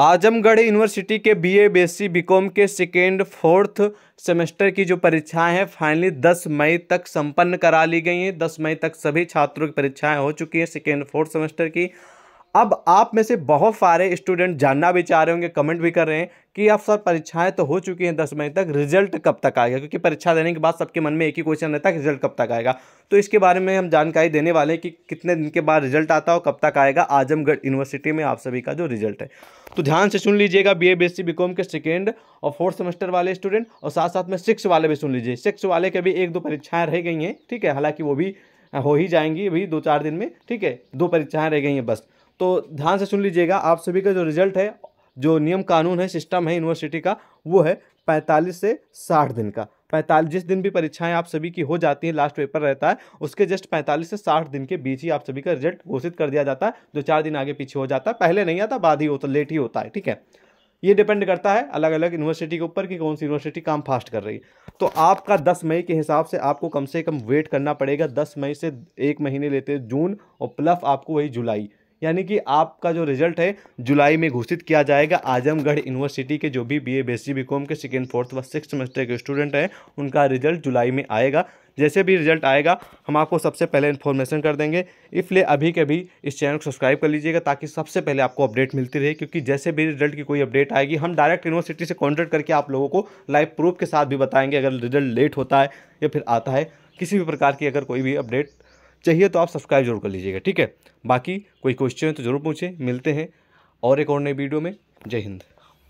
Azamgarh university के BA BSc BCom के second fourth semester की जो परीक्षाएं हैं फाइनली 10 मई तक संपन्न करा ली गई हैं 10 मई तक सभी छात्रों की परीक्षाएं हो चुकी हैं सेकेंड फोर्थ सेमेस्टर की अब आप में से बहुत सारे स्टूडेंट जानना भी चाह रहे होंगे कमेंट भी कर रहे हैं कि अब सर परीक्षाएं तो हो चुकी हैं दस मई तक रिजल्ट कब तक आएगा क्योंकि परीक्षा देने के बाद सबके मन में एक ही क्वेश्चन रहता है कि रिजल्ट कब तक आएगा तो इसके बारे में हम जानकारी देने वाले हैं कि कितने दिन के बाद रिजल्ट आता है और कब तक आएगा आजमगढ़ यूनिवर्सिटी में आप सभी का जो रिजल्ट है तो ध्यान से सुन लीजिएगा बी ए बी के सेकेंड और फोर्थ सेमेस्टर वाले स्टूडेंट और साथ साथ में सिक्स वाले भी सुन लीजिए सिक्स वाले के भी एक दो परीक्षाएँ रह गई हैं ठीक है हालाँकि वो भी हो ही जाएंगी अभी दो चार दिन में ठीक है दो परीक्षाएँ रह गई हैं बस तो ध्यान से सुन लीजिएगा आप सभी का जो रिजल्ट है जो नियम कानून है सिस्टम है यूनिवर्सिटी का वो है पैंतालीस से साठ दिन का पैंतालीस जिस दिन भी परीक्षाएं आप सभी की हो जाती हैं लास्ट पेपर रहता है उसके जस्ट पैंतालीस से साठ दिन के बीच ही आप सभी का रिजल्ट घोषित कर दिया जाता है जो चार दिन आगे पीछे हो जाता है पहले नहीं आता बाद ही होता लेट ही होता है ठीक है ये डिपेंड करता है अलग अलग यूनिवर्सिटी के ऊपर कि कौन सी यूनिवर्सिटी काम फास्ट कर रही है तो आपका 10 मई के हिसाब से आपको कम से कम वेट करना पड़ेगा 10 मई से एक महीने लेते जून और प्लस आपको वही जुलाई यानी कि आपका जो रिजल्ट है जुलाई में घोषित किया जाएगा आजमगढ़ यूनिवर्सिटी के जो भी बी ए बी एस के सेकेंड फोर्थ व सिक्स सेमेस्टर के स्टूडेंट हैं उनका रिजल्ट जुलाई में आएगा जैसे भी रिजल्ट आएगा हम आपको सबसे पहले इन्फॉर्मेशन कर देंगे इसलिए अभी के अभी इस चैनल को सब्सक्राइब कर लीजिएगा ताकि सबसे पहले आपको अपडेट मिलती रहे क्योंकि जैसे भी रिजल्ट की कोई अपडेट आएगी हम डायरेक्ट यूनिवर्सिटी से कॉन्टैक्ट करके आप लोगों को लाइव प्रूफ के साथ भी बताएंगे अगर रिजल्ट लेट होता है या फिर आता है किसी भी प्रकार की अगर कोई भी अपडेट चाहिए तो आप सब्सक्राइब जरूर कर लीजिएगा ठीक है बाकी कोई क्वेश्चन है तो जरूर पूछें मिलते हैं और एक और नई वीडियो में जय हिंद